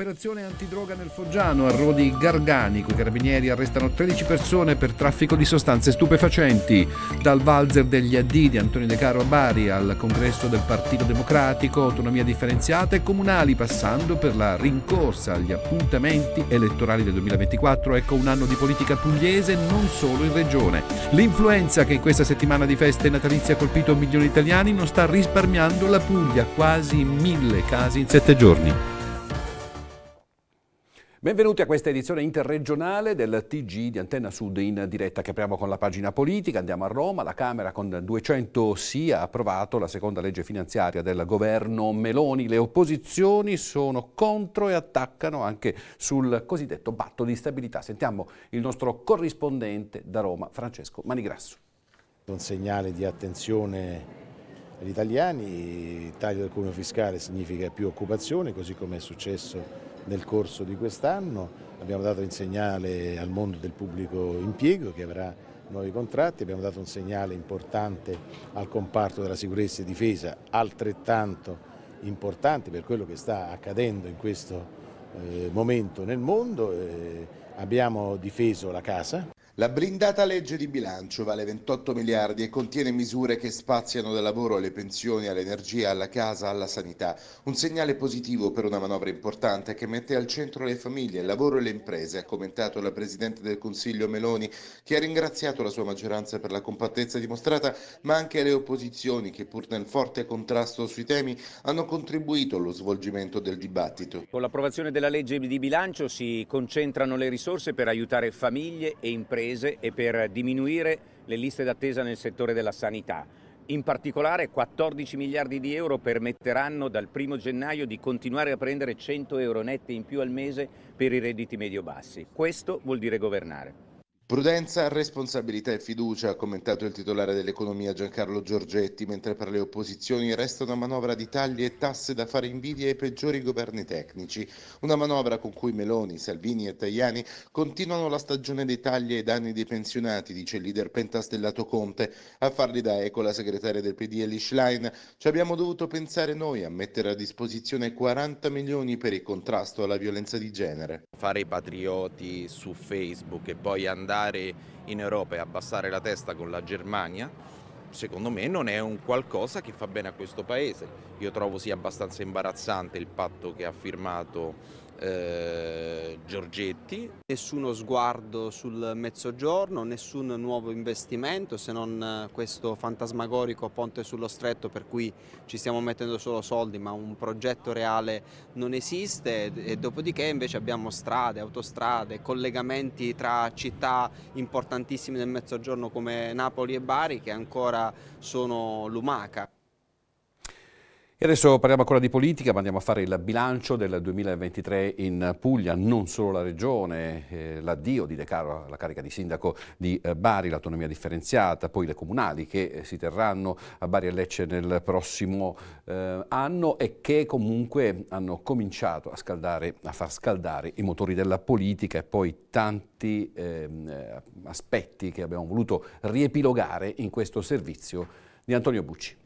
Operazione antidroga nel Foggiano, a Rodi Garganico. I carabinieri arrestano 13 persone per traffico di sostanze stupefacenti. Dal valzer degli AD di Antonio De Caro a Bari al congresso del Partito Democratico, autonomia differenziata e comunali, passando per la rincorsa agli appuntamenti elettorali del 2024. Ecco un anno di politica pugliese non solo in regione. L'influenza che in questa settimana di feste natalizie ha colpito milioni di italiani non sta risparmiando la Puglia, quasi mille casi in sette giorni. Benvenuti a questa edizione interregionale del TG di Antenna Sud in diretta che apriamo con la pagina politica, andiamo a Roma, la Camera con 200 sì ha approvato la seconda legge finanziaria del governo Meloni, le opposizioni sono contro e attaccano anche sul cosiddetto patto di stabilità. Sentiamo il nostro corrispondente da Roma, Francesco Manigrasso. Un segnale di attenzione agli italiani, taglio del cuneo fiscale significa più occupazione, così come è successo nel corso di quest'anno. Abbiamo dato un segnale al mondo del pubblico impiego che avrà nuovi contratti, abbiamo dato un segnale importante al comparto della sicurezza e difesa, altrettanto importante per quello che sta accadendo in questo eh, momento nel mondo. Eh, abbiamo difeso la casa. La blindata legge di bilancio vale 28 miliardi e contiene misure che spaziano dal lavoro alle pensioni, all'energia, alla casa, alla sanità. Un segnale positivo per una manovra importante che mette al centro le famiglie, il lavoro e le imprese, ha commentato la Presidente del Consiglio Meloni, che ha ringraziato la sua maggioranza per la compattezza dimostrata, ma anche le opposizioni che pur nel forte contrasto sui temi hanno contribuito allo svolgimento del dibattito. Con l'approvazione della legge di bilancio si concentrano le risorse per aiutare famiglie e imprese Paese e per diminuire le liste d'attesa nel settore della sanità. In particolare 14 miliardi di euro permetteranno dal 1 gennaio di continuare a prendere 100 euro netti in più al mese per i redditi medio-bassi. Questo vuol dire governare. Prudenza, responsabilità e fiducia, ha commentato il titolare dell'economia Giancarlo Giorgetti, mentre per le opposizioni resta una manovra di tagli e tasse da fare invidia ai peggiori governi tecnici. Una manovra con cui Meloni, Salvini e Tajani continuano la stagione dei tagli ai danni dei pensionati, dice il leader pentastellato Conte. A farli da eco la segretaria del PD Eli Schlein. Ci abbiamo dovuto pensare noi a mettere a disposizione 40 milioni per il contrasto alla violenza di genere. Fare i patrioti su Facebook e poi andare giocare in Europa e abbassare la testa con la Germania, secondo me non è un qualcosa che fa bene a questo paese. Io trovo sia abbastanza imbarazzante il patto che ha firmato eh, Giorgetti. Nessuno sguardo sul mezzogiorno, nessun nuovo investimento se non eh, questo fantasmagorico ponte sullo stretto per cui ci stiamo mettendo solo soldi ma un progetto reale non esiste e dopodiché invece abbiamo strade, autostrade, collegamenti tra città importantissime del mezzogiorno come Napoli e Bari che ancora sono lumaca. E adesso parliamo ancora di politica, ma andiamo a fare il bilancio del 2023 in Puglia, non solo la regione, eh, l'addio di De Caro alla carica di sindaco di eh, Bari, l'autonomia differenziata, poi le comunali che eh, si terranno a Bari e Lecce nel prossimo eh, anno e che comunque hanno cominciato a, scaldare, a far scaldare i motori della politica e poi tanti ehm, eh, aspetti che abbiamo voluto riepilogare in questo servizio di Antonio Bucci.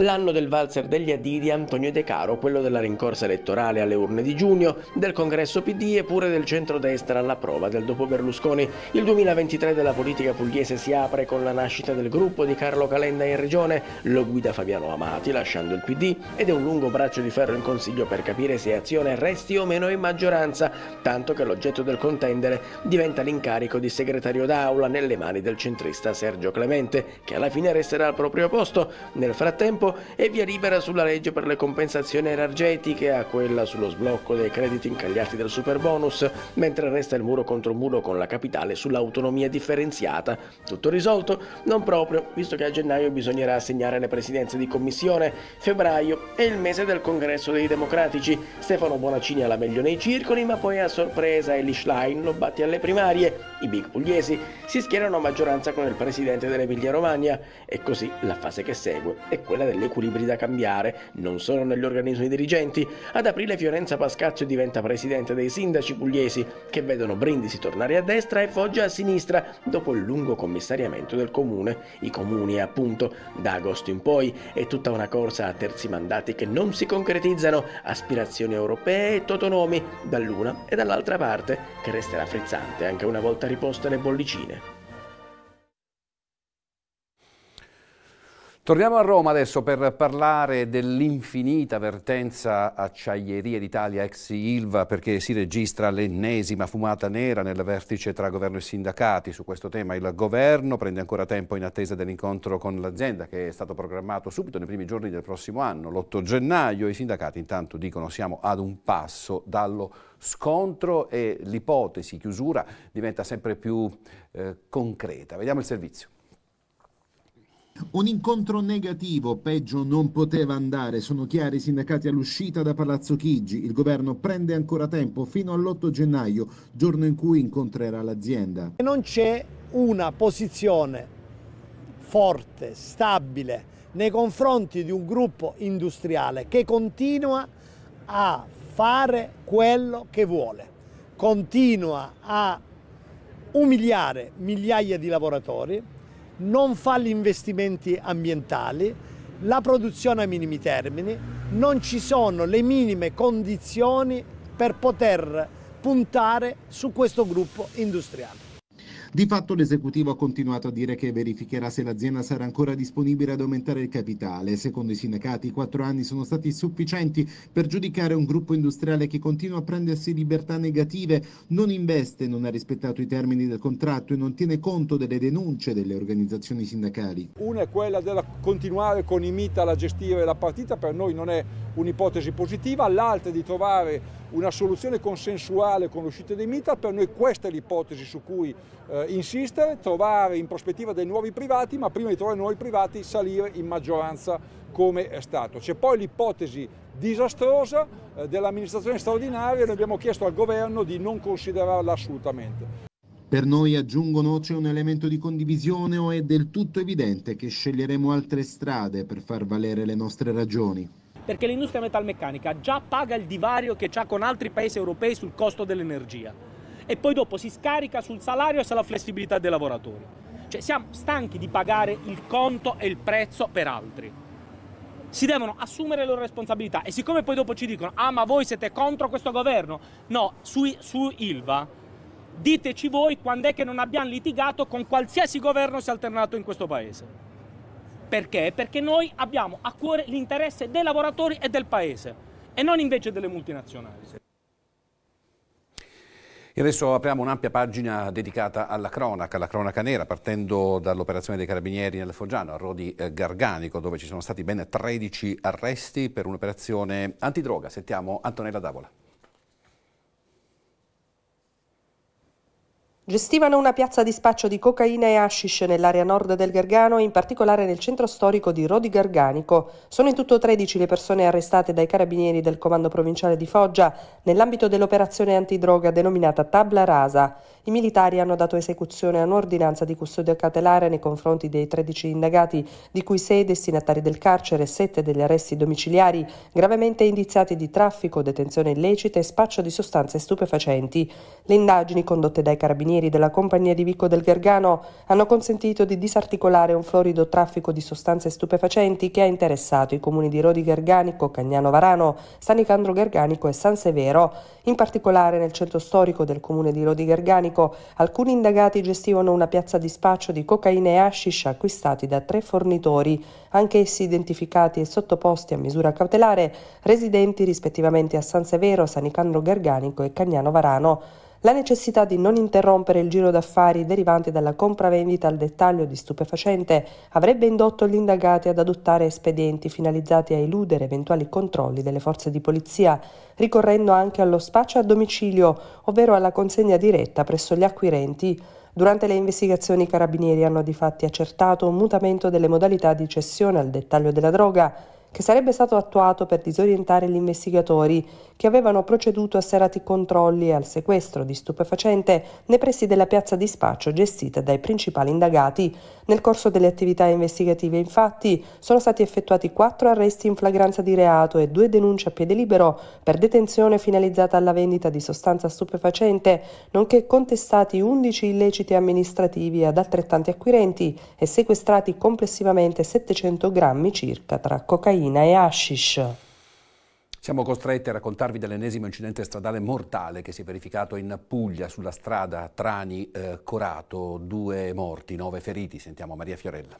L'anno del valzer degli AD di Antonio De Caro, quello della rincorsa elettorale alle urne di giugno, del congresso PD e pure del centrodestra alla prova del dopo Berlusconi. Il 2023 della politica pugliese si apre con la nascita del gruppo di Carlo Calenda in regione, lo guida Fabiano Amati lasciando il PD ed è un lungo braccio di ferro in consiglio per capire se azione resti o meno in maggioranza, tanto che l'oggetto del contendere diventa l'incarico di segretario d'aula nelle mani del centrista Sergio Clemente, che alla fine resterà al proprio posto. Nel frattempo campo e via libera sulla legge per le compensazioni energetiche, a quella sullo sblocco dei crediti incagliati del superbonus, mentre resta il muro contro muro con la capitale sull'autonomia differenziata. Tutto risolto? Non proprio, visto che a gennaio bisognerà assegnare le presidenze di commissione, febbraio è il mese del congresso dei democratici, Stefano Bonaccini alla meglio nei circoli, ma poi a sorpresa Eli Schlein lo batti alle primarie, i big pugliesi si schierano a maggioranza con il presidente dell'Emilia Romagna e così la fase che segue è quella del gli equilibri da cambiare non solo negli organismi dirigenti, ad aprile Fiorenza Pascazio diventa presidente dei sindaci pugliesi, che vedono Brindisi tornare a destra e Foggia a sinistra dopo il lungo commissariamento del comune. I comuni, appunto, da agosto in poi è tutta una corsa a terzi mandati che non si concretizzano, aspirazioni europee e totonomi dall'una e dall'altra parte, che resterà frizzante anche una volta riposte le bollicine. Torniamo a Roma adesso per parlare dell'infinita vertenza acciaierie d'Italia ex Ilva perché si registra l'ennesima fumata nera nel vertice tra governo e sindacati. Su questo tema il governo prende ancora tempo in attesa dell'incontro con l'azienda che è stato programmato subito nei primi giorni del prossimo anno, l'8 gennaio. I sindacati intanto dicono siamo ad un passo dallo scontro e l'ipotesi chiusura diventa sempre più eh, concreta. Vediamo il servizio. Un incontro negativo, peggio non poteva andare, sono chiari i sindacati all'uscita da Palazzo Chigi. Il governo prende ancora tempo fino all'8 gennaio, giorno in cui incontrerà l'azienda. Non c'è una posizione forte, stabile nei confronti di un gruppo industriale che continua a fare quello che vuole, continua a umiliare migliaia di lavoratori, non fa gli investimenti ambientali, la produzione a minimi termini, non ci sono le minime condizioni per poter puntare su questo gruppo industriale. Di fatto l'esecutivo ha continuato a dire che verificherà se l'azienda sarà ancora disponibile ad aumentare il capitale. Secondo i sindacati i quattro anni sono stati sufficienti per giudicare un gruppo industriale che continua a prendersi libertà negative, non investe, non ha rispettato i termini del contratto e non tiene conto delle denunce delle organizzazioni sindacali. Una è quella della continuare con i MIT alla gestire la partita, per noi non è un'ipotesi positiva, l'altra è di trovare una soluzione consensuale con l'uscita dei Mita, per noi questa è l'ipotesi su cui eh, insistere, trovare in prospettiva dei nuovi privati, ma prima di trovare nuovi privati salire in maggioranza come è stato. C'è poi l'ipotesi disastrosa eh, dell'amministrazione straordinaria e noi abbiamo chiesto al governo di non considerarla assolutamente. Per noi, aggiungono, c'è un elemento di condivisione o è del tutto evidente che sceglieremo altre strade per far valere le nostre ragioni perché l'industria metalmeccanica già paga il divario che ha con altri paesi europei sul costo dell'energia e poi dopo si scarica sul salario e sulla flessibilità dei lavoratori. Cioè siamo stanchi di pagare il conto e il prezzo per altri. Si devono assumere le loro responsabilità e siccome poi dopo ci dicono ah ma voi siete contro questo governo, no, su, su Ilva diteci voi quando è che non abbiamo litigato con qualsiasi governo si è alternato in questo paese. Perché? Perché noi abbiamo a cuore l'interesse dei lavoratori e del paese e non invece delle multinazionali. E adesso apriamo un'ampia pagina dedicata alla cronaca, alla cronaca nera, partendo dall'operazione dei carabinieri nel Foggiano, a Rodi eh, Garganico, dove ci sono stati ben 13 arresti per un'operazione antidroga. Sentiamo Antonella Davola. Gestivano una piazza di spaccio di cocaina e hashish nell'area nord del Gargano e in particolare nel centro storico di Rodi Garganico. Sono in tutto 13 le persone arrestate dai carabinieri del comando provinciale di Foggia nell'ambito dell'operazione antidroga denominata Tabla Rasa. I militari hanno dato esecuzione a un'ordinanza di custodia cautelare nei confronti dei 13 indagati, di cui 6 destinatari del carcere e 7 degli arresti domiciliari, gravemente indiziati di traffico, detenzione illecita e spaccio di sostanze stupefacenti. Le indagini condotte dai carabinieri stranieri della compagnia di Vico del Gargano hanno consentito di disarticolare un florido traffico di sostanze stupefacenti che ha interessato i comuni di Rodi Garganico, Cagnano Varano, Sanicandro Garganico e San Severo. In particolare nel centro storico del comune di Rodi Garganico alcuni indagati gestivano una piazza di spaccio di cocaina e hashish acquistati da tre fornitori, anch'essi identificati e sottoposti a misura cautelare, residenti rispettivamente a San Severo, Sanicandro Garganico e Cagnano Varano la necessità di non interrompere il giro d'affari derivante dalla compravendita al dettaglio di stupefacente avrebbe indotto gli indagati ad adottare espedienti finalizzati a eludere eventuali controlli delle forze di polizia, ricorrendo anche allo spaccio a domicilio, ovvero alla consegna diretta presso gli acquirenti. Durante le investigazioni i carabinieri hanno di fatti accertato un mutamento delle modalità di cessione al dettaglio della droga, che sarebbe stato attuato per disorientare gli investigatori che avevano proceduto a serati controlli e al sequestro di stupefacente nei pressi della piazza di spaccio gestita dai principali indagati. Nel corso delle attività investigative, infatti, sono stati effettuati quattro arresti in flagranza di reato e due denunce a piede libero per detenzione finalizzata alla vendita di sostanza stupefacente, nonché contestati 11 illeciti amministrativi ad altrettanti acquirenti e sequestrati complessivamente 700 grammi circa tra cocaina cocaina e hashish. Siamo costretti a raccontarvi dell'ennesimo incidente stradale mortale che si è verificato in Puglia sulla strada Trani-Corato, eh, due morti, nove feriti. Sentiamo Maria Fiorella.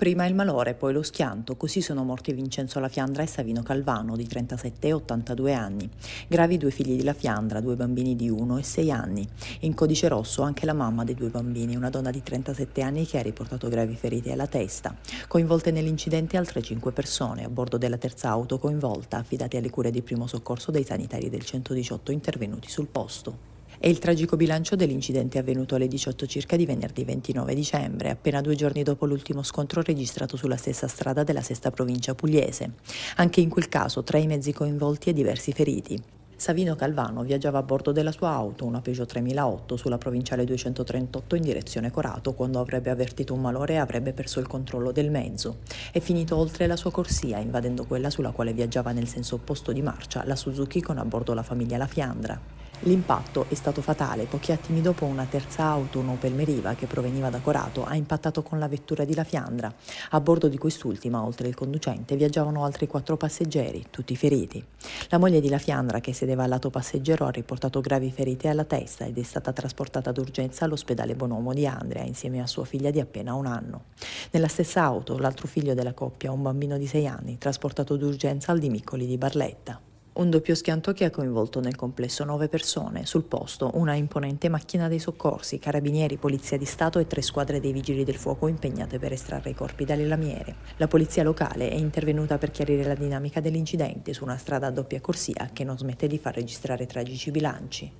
Prima il malore, poi lo schianto, così sono morti Vincenzo La Fiandra e Savino Calvano, di 37 e 82 anni. Gravi due figli di La Fiandra, due bambini di 1 e 6 anni. In codice rosso anche la mamma dei due bambini, una donna di 37 anni che ha riportato gravi ferite alla testa. Coinvolte nell'incidente altre 5 persone, a bordo della terza auto coinvolta, affidate alle cure di primo soccorso dei sanitari del 118 intervenuti sul posto è il tragico bilancio dell'incidente avvenuto alle 18 circa di venerdì 29 dicembre, appena due giorni dopo l'ultimo scontro registrato sulla stessa strada della sesta provincia pugliese. Anche in quel caso tre i mezzi coinvolti e diversi feriti. Savino Calvano viaggiava a bordo della sua auto, una Peugeot 3008, sulla provinciale 238 in direzione Corato, quando avrebbe avvertito un malore e avrebbe perso il controllo del mezzo. È finito oltre la sua corsia, invadendo quella sulla quale viaggiava nel senso opposto di marcia, la Suzuki con a bordo la famiglia La Fiandra. L'impatto è stato fatale. Pochi attimi dopo una terza auto, un Opel Meriva che proveniva da Corato, ha impattato con la vettura di La Fiandra. A bordo di quest'ultima, oltre il conducente, viaggiavano altri quattro passeggeri, tutti feriti. La moglie di La Fiandra, che sedeva al lato passeggero, ha riportato gravi ferite alla testa ed è stata trasportata d'urgenza all'ospedale Bonomo di Andrea insieme a sua figlia di appena un anno. Nella stessa auto, l'altro figlio della coppia, un bambino di sei anni, trasportato d'urgenza al Dimiccoli di Barletta. Un doppio schianto che ha coinvolto nel complesso nove persone, sul posto una imponente macchina dei soccorsi, carabinieri, polizia di Stato e tre squadre dei vigili del fuoco impegnate per estrarre i corpi dalle lamiere. La polizia locale è intervenuta per chiarire la dinamica dell'incidente su una strada a doppia corsia che non smette di far registrare tragici bilanci.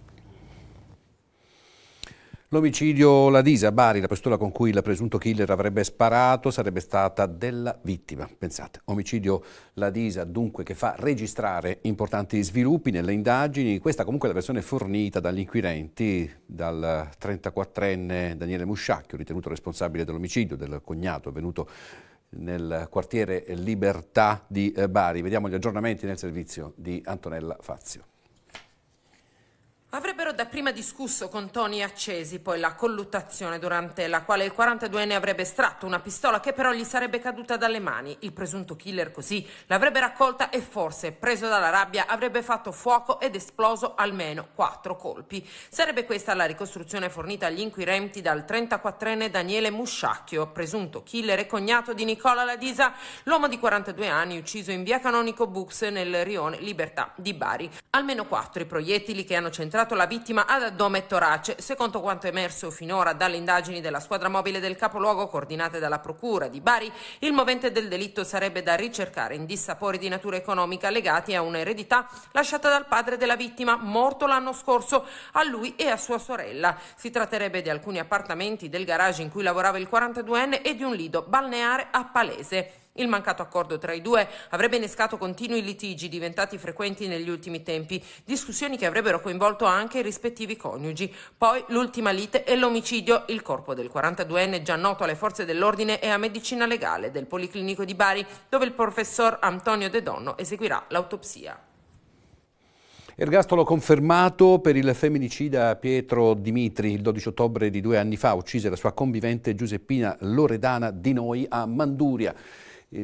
L'omicidio Ladisa, Bari, la pistola con cui il presunto killer avrebbe sparato sarebbe stata della vittima. Pensate, omicidio Ladisa dunque che fa registrare importanti sviluppi nelle indagini. Questa comunque è la versione fornita dagli inquirenti, dal 34enne Daniele Musciacchio, ritenuto responsabile dell'omicidio del cognato avvenuto nel quartiere Libertà di eh, Bari. Vediamo gli aggiornamenti nel servizio di Antonella Fazio. Avrebbero dapprima discusso con toni accesi poi la colluttazione durante la quale il 42enne avrebbe estratto una pistola che però gli sarebbe caduta dalle mani. Il presunto killer così l'avrebbe raccolta e forse, preso dalla rabbia, avrebbe fatto fuoco ed esploso almeno quattro colpi. Sarebbe questa la ricostruzione fornita agli inquirenti dal 34enne Daniele Musciacchio, presunto killer e cognato di Nicola Ladisa, l'uomo di 42 anni ucciso in via Canonico Bux nel rione Libertà di Bari. Almeno quattro i proiettili che hanno centrato centrato la vittima ad addome e torace, secondo quanto emerso finora dalle indagini della squadra mobile del capoluogo coordinate dalla Procura di Bari, il movente del delitto sarebbe da ricercare in dissapori di natura economica legati a un'eredità lasciata dal padre della vittima, morto l'anno scorso, a lui e a sua sorella. Si tratterebbe di alcuni appartamenti del garage in cui lavorava il 42enne e di un lido balneare a Palese. Il mancato accordo tra i due avrebbe innescato continui litigi diventati frequenti negli ultimi tempi, discussioni che avrebbero coinvolto anche i rispettivi coniugi. Poi l'ultima lite e l'omicidio, il corpo del 42enne già noto alle forze dell'ordine e a medicina legale del Policlinico di Bari, dove il professor Antonio De Donno eseguirà l'autopsia. Ergastolo confermato per il femminicida Pietro Dimitri. Il 12 ottobre di due anni fa uccise la sua convivente Giuseppina Loredana Di Noi a Manduria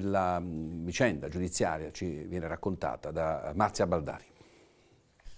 la mm, vicenda giudiziaria ci viene raccontata da Marzia Baldari.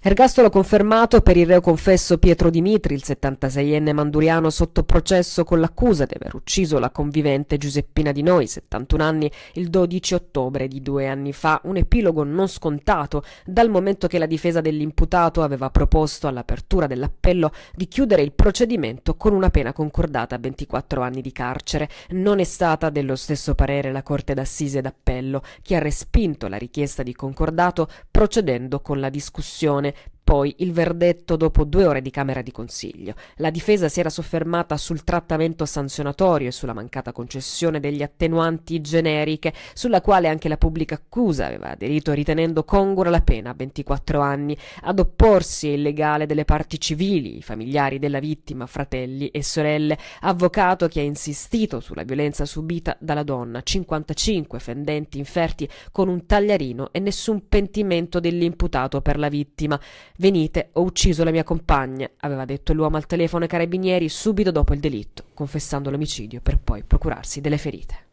Ergastolo confermato per il reo confesso Pietro Dimitri, il 76enne manduriano sotto processo con l'accusa di aver ucciso la convivente Giuseppina Di Noi, 71 anni, il 12 ottobre di due anni fa, un epilogo non scontato dal momento che la difesa dell'imputato aveva proposto all'apertura dell'appello di chiudere il procedimento con una pena concordata a 24 anni di carcere. Non è stata dello stesso parere la Corte d'Assise d'Appello, che ha respinto la richiesta di concordato procedendo con la discussione poi il verdetto dopo due ore di Camera di Consiglio. La difesa si era soffermata sul trattamento sanzionatorio e sulla mancata concessione degli attenuanti generiche, sulla quale anche la pubblica accusa aveva aderito ritenendo congrua la pena a 24 anni. Ad opporsi è illegale delle parti civili, i familiari della vittima, fratelli e sorelle, avvocato che ha insistito sulla violenza subita dalla donna, 55 fendenti inferti con un tagliarino e nessun pentimento dell'imputato per la vittima. Venite, ho ucciso la mia compagna, aveva detto l'uomo al telefono ai carabinieri subito dopo il delitto, confessando l'omicidio per poi procurarsi delle ferite.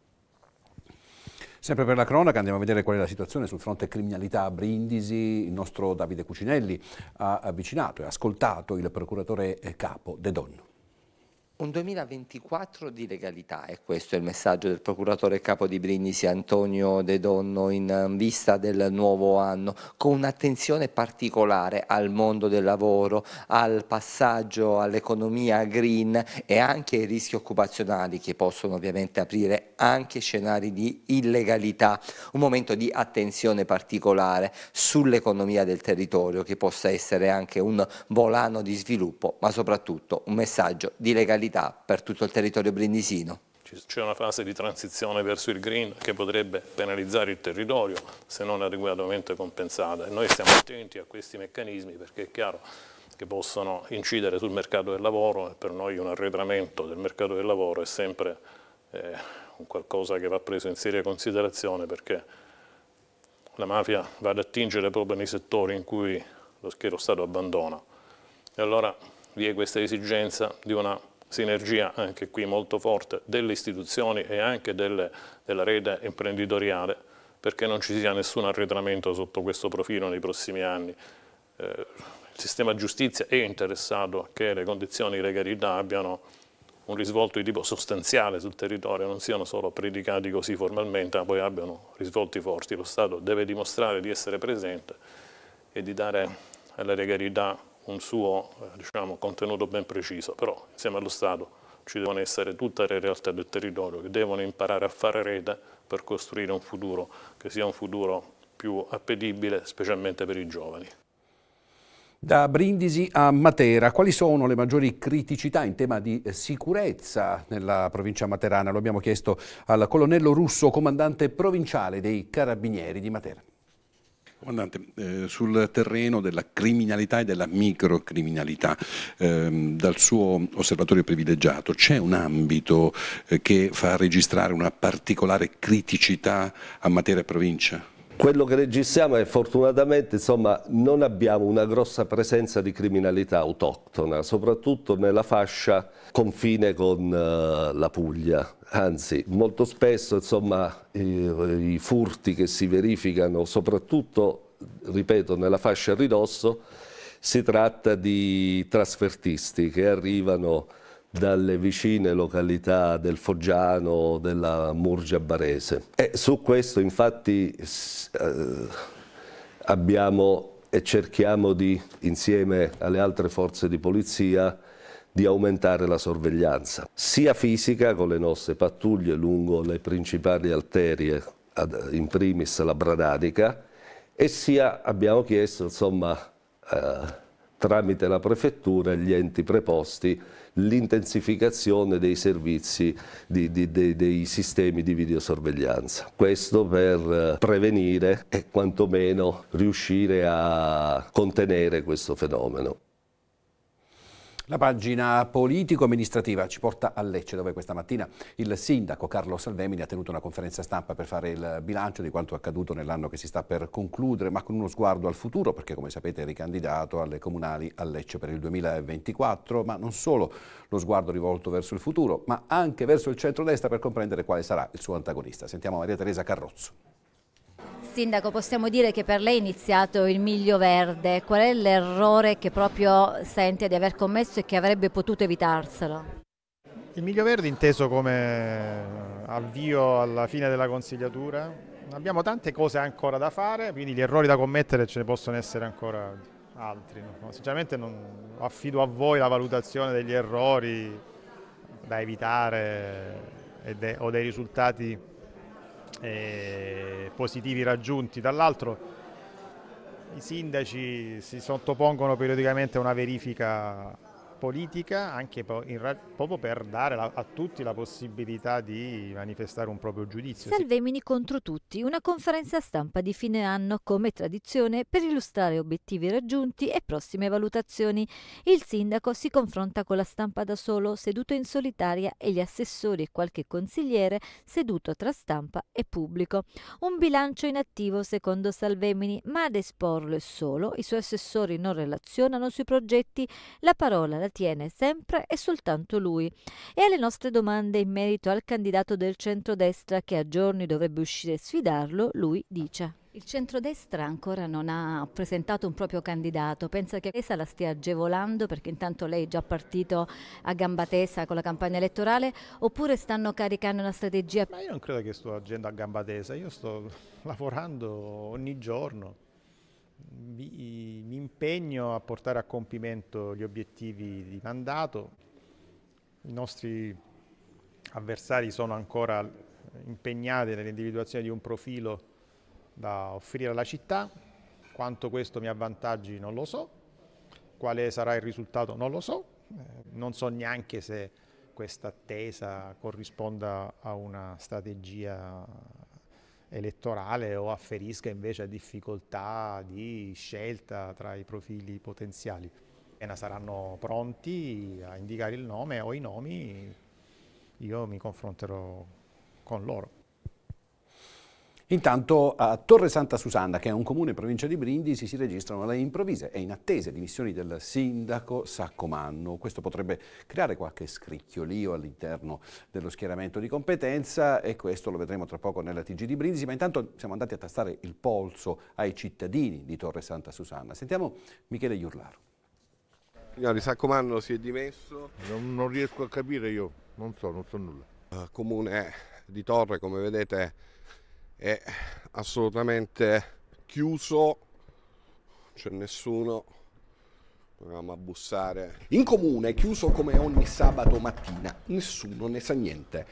Sempre per la cronaca andiamo a vedere qual è la situazione sul fronte criminalità a Brindisi. Il nostro Davide Cucinelli ha avvicinato e ascoltato il procuratore eh, capo De Donno. Un 2024 di legalità, e questo è il messaggio del procuratore capo di Brindisi Antonio De Donno in ehm, vista del nuovo anno, con un'attenzione particolare al mondo del lavoro, al passaggio all'economia green e anche ai rischi occupazionali che possono ovviamente aprire anche scenari di illegalità, un momento di attenzione particolare sull'economia del territorio che possa essere anche un volano di sviluppo, ma soprattutto un messaggio di legalità fiscalità per tutto il territorio brindisino? C'è una fase di transizione verso il green che potrebbe penalizzare il territorio se non adeguatamente compensata e noi stiamo attenti a questi meccanismi perché è chiaro che possono incidere sul mercato del lavoro e per noi un arretramento del mercato del lavoro è sempre eh, qualcosa che va preso in seria considerazione perché la mafia va ad attingere proprio nei settori in cui lo, schiero Stato abbandona. E allora vi è questa esigenza di una sinergia anche qui molto forte delle istituzioni e anche delle, della rete imprenditoriale perché non ci sia nessun arretramento sotto questo profilo nei prossimi anni. Eh, il sistema giustizia è interessato che le condizioni di legalità abbiano un risvolto di tipo sostanziale sul territorio, non siano solo predicati così formalmente, ma poi abbiano risvolti forti. Lo Stato deve dimostrare di essere presente e di dare alla legalità un suo eh, diciamo, contenuto ben preciso, però insieme allo Stato ci devono essere tutte le realtà del territorio che devono imparare a fare rete per costruire un futuro che sia un futuro più appetibile, specialmente per i giovani. Da Brindisi a Matera, quali sono le maggiori criticità in tema di sicurezza nella provincia materana? Lo abbiamo chiesto al colonnello russo, comandante provinciale dei Carabinieri di Matera. Comandante, eh, sul terreno della criminalità e della microcriminalità, ehm, dal suo osservatorio privilegiato, c'è un ambito eh, che fa registrare una particolare criticità a materia provincia? Quello che registriamo è fortunatamente insomma, non abbiamo una grossa presenza di criminalità autoctona, soprattutto nella fascia confine con uh, la Puglia. Anzi, molto spesso insomma, i, i furti che si verificano, soprattutto, ripeto, nella fascia a ridosso, si tratta di trasfertisti che arrivano dalle vicine località del Foggiano, della Murgia Barese. E su questo infatti eh, abbiamo e cerchiamo di, insieme alle altre forze di polizia, di aumentare la sorveglianza, sia fisica con le nostre pattuglie lungo le principali arterie, in primis la Bradanica, e sia abbiamo chiesto insomma, eh, tramite la prefettura e gli enti preposti l'intensificazione dei servizi di, di, dei, dei sistemi di videosorveglianza. Questo per eh, prevenire e quantomeno riuscire a contenere questo fenomeno. La pagina politico-amministrativa ci porta a Lecce dove questa mattina il sindaco Carlo Salvemini ha tenuto una conferenza stampa per fare il bilancio di quanto accaduto nell'anno che si sta per concludere ma con uno sguardo al futuro perché come sapete è ricandidato alle comunali a Lecce per il 2024 ma non solo lo sguardo rivolto verso il futuro ma anche verso il centrodestra per comprendere quale sarà il suo antagonista. Sentiamo Maria Teresa Carrozzo. Sindaco, possiamo dire che per lei è iniziato il miglio verde. Qual è l'errore che proprio sente di aver commesso e che avrebbe potuto evitarselo? Il miglio verde inteso come avvio alla fine della consigliatura. Abbiamo tante cose ancora da fare, quindi gli errori da commettere ce ne possono essere ancora altri. No? Sinceramente non affido a voi la valutazione degli errori da evitare de o dei risultati eh, positivi raggiunti, dall'altro i sindaci si sottopongono periodicamente a una verifica politica anche proprio per dare a tutti la possibilità di manifestare un proprio giudizio. Salvemini contro tutti, una conferenza stampa di fine anno come tradizione per illustrare obiettivi raggiunti e prossime valutazioni. Il sindaco si confronta con la stampa da solo, seduto in solitaria e gli assessori e qualche consigliere seduto tra stampa e pubblico. Un bilancio inattivo secondo Salvemini, ma ad esporlo è solo, i suoi assessori non relazionano sui progetti, la parola la la tiene sempre e soltanto lui. E alle nostre domande in merito al candidato del centrodestra che a giorni dovrebbe uscire e sfidarlo, lui dice. Il centrodestra ancora non ha presentato un proprio candidato, pensa che essa la stia agevolando perché intanto lei è già partito a gamba tesa con la campagna elettorale oppure stanno caricando una strategia? Ma io non credo che sto agendo a gamba tesa, io sto lavorando ogni giorno mi, mi impegno a portare a compimento gli obiettivi di mandato. I nostri avversari sono ancora impegnati nell'individuazione di un profilo da offrire alla città. Quanto questo mi avvantaggi non lo so, quale sarà il risultato non lo so, eh, non so neanche se questa attesa corrisponda a una strategia elettorale o afferisca invece a difficoltà di scelta tra i profili potenziali. Appena saranno pronti a indicare il nome o i nomi, io mi confronterò con loro. Intanto a Torre Santa Susanna, che è un comune in provincia di Brindisi, si registrano le improvvise e inattese dimissioni del sindaco Saccomanno. Questo potrebbe creare qualche scricchiolio all'interno dello schieramento di competenza e questo lo vedremo tra poco nella TG di Brindisi, ma intanto siamo andati a tastare il polso ai cittadini di Torre Santa Susanna. Sentiamo Michele Iurlaro. Signori, Saccomanno si è dimesso. Non, non riesco a capire io, non so, non so nulla. Il eh, comune di Torre, come vedete è assolutamente chiuso, c'è nessuno. Proviamo a bussare. In comune, chiuso come ogni sabato mattina, nessuno ne sa niente.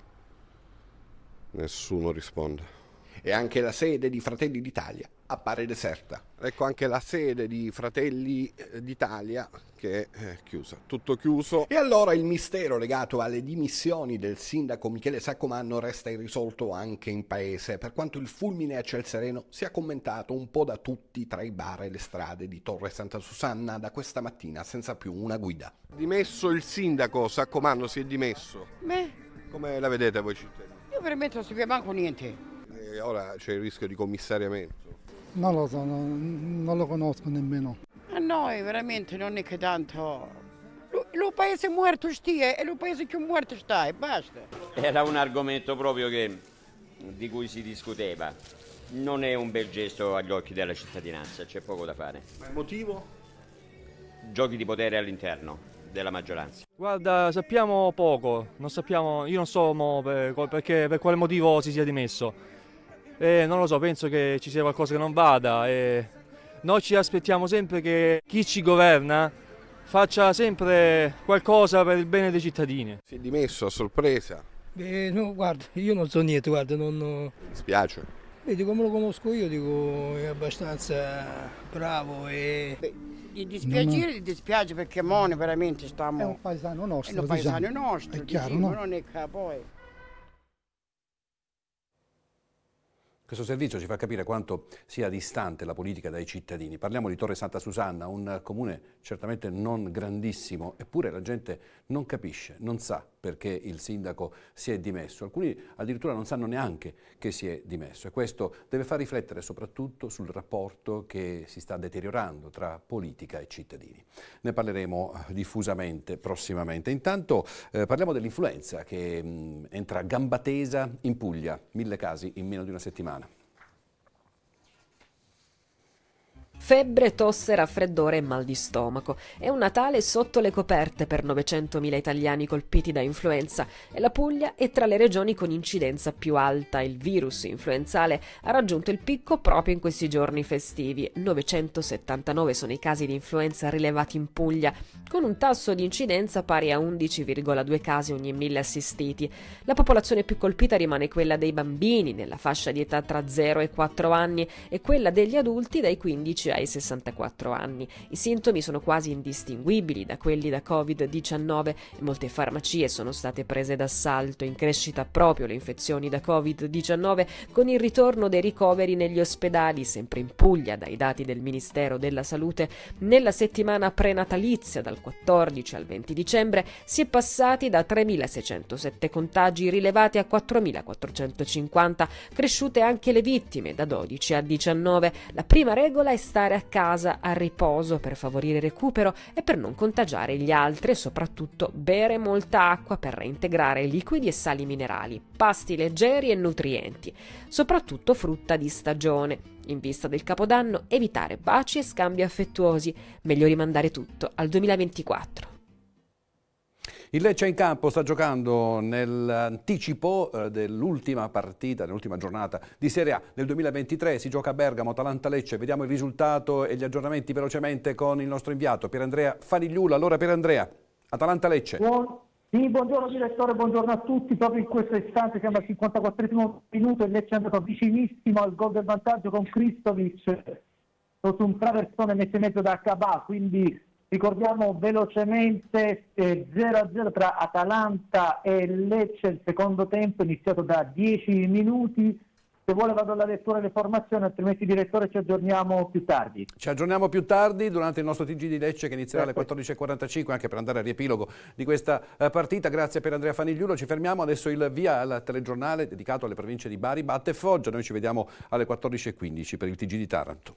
Nessuno risponde. E anche la sede di Fratelli d'Italia appare deserta. Ecco anche la sede di Fratelli eh, d'Italia che è eh, chiusa, tutto chiuso. E allora il mistero legato alle dimissioni del sindaco Michele Saccomanno resta irrisolto anche in paese, per quanto il fulmine a ciel sereno sia commentato un po' da tutti tra i bar e le strade di Torre Santa Susanna da questa mattina senza più una guida. Dimesso il sindaco, Saccomanno si è dimesso. Beh. Come la vedete voi cittadini? Io per me non si vede manco niente. E eh, ora c'è il rischio di commissariamento. Non lo so, non, non lo conosco nemmeno. A noi veramente non è che tanto Il paese morto stia eh, e il paese più morto sta e basta. Era un argomento proprio che, di cui si discuteva. Non è un bel gesto agli occhi della cittadinanza, c'è poco da fare. Ma il motivo? Giochi di potere all'interno della maggioranza. Guarda, sappiamo poco, non sappiamo, io non so per, perché, per quale motivo si sia dimesso eh, non lo so, penso che ci sia qualcosa che non vada. Eh, noi ci aspettiamo sempre che chi ci governa faccia sempre qualcosa per il bene dei cittadini. Si è dimesso a sorpresa. Beh, no, guarda, io non so niente, guarda, non... Mi spiace. Vedi come lo conosco io, dico, è abbastanza bravo e... Beh, il dispiacere no, no. dispiace perché Mone veramente stiamo... È un paesano nostro, È un paesano diciamo. nostro, è chiaro, diciamo, eh. no? non è che poi... Questo servizio ci fa capire quanto sia distante la politica dai cittadini. Parliamo di Torre Santa Susanna, un comune certamente non grandissimo, eppure la gente non capisce, non sa perché il sindaco si è dimesso, alcuni addirittura non sanno neanche che si è dimesso e questo deve far riflettere soprattutto sul rapporto che si sta deteriorando tra politica e cittadini. Ne parleremo eh, diffusamente prossimamente. Intanto eh, parliamo dell'influenza che mh, mm, entra a gamba tesa in Puglia, mille casi in meno di una settimana. Febbre, tosse, raffreddore e mal di stomaco. È un Natale sotto le coperte per 900.000 italiani colpiti da influenza e la Puglia è tra le regioni con incidenza più alta. Il virus influenzale ha raggiunto il picco proprio in questi giorni festivi. 979 sono i casi di influenza rilevati in Puglia, con un tasso di incidenza pari a 11,2 casi ogni 1000 assistiti. La popolazione più colpita rimane quella dei bambini nella fascia di età tra 0 e 4 anni e quella degli adulti dai 15 ai ai 64 anni. I sintomi sono quasi indistinguibili da quelli da Covid-19 e molte farmacie sono state prese d'assalto, in crescita proprio le infezioni da Covid-19 con il ritorno dei ricoveri negli ospedali, sempre in Puglia dai dati del Ministero della Salute, nella settimana prenatalizia dal 14 al 20 dicembre si è passati da 3.607 contagi rilevati a 4.450, cresciute anche le vittime da 12 a 19. La prima regola è stata portare a casa a riposo per favorire il recupero e per non contagiare gli altri e soprattutto bere molta acqua per reintegrare liquidi e sali minerali, pasti leggeri e nutrienti, soprattutto frutta di stagione. In vista del Capodanno evitare baci e scambi affettuosi, meglio rimandare tutto al 2024. Il Lecce in campo sta giocando nell'anticipo eh, dell'ultima partita, dell'ultima giornata di Serie A del 2023. Si gioca a Bergamo, Atalanta-Lecce. Vediamo il risultato e gli aggiornamenti velocemente con il nostro inviato Pierandrea Fanigliula. Allora Pierandrea, Atalanta-Lecce. Buon... Sì, buongiorno direttore, buongiorno a tutti. Proprio in questo istante siamo al 54 minuto e Lecce è andato vicinissimo al gol del vantaggio con Kristovic sotto un traversone messo in mezzo da Cabà, quindi Ricordiamo velocemente 0-0 eh, tra Atalanta e Lecce, il secondo tempo iniziato da 10 minuti. Se vuole vado alla lettura delle formazioni, altrimenti direttore ci aggiorniamo più tardi. Ci aggiorniamo più tardi durante il nostro TG di Lecce che inizierà alle 14.45 ecco. anche per andare a riepilogo di questa eh, partita. Grazie per Andrea Fanigliulo. Ci fermiamo adesso il via al telegiornale dedicato alle province di Bari, Batte e Foggia. Noi ci vediamo alle 14.15 per il TG di Taranto.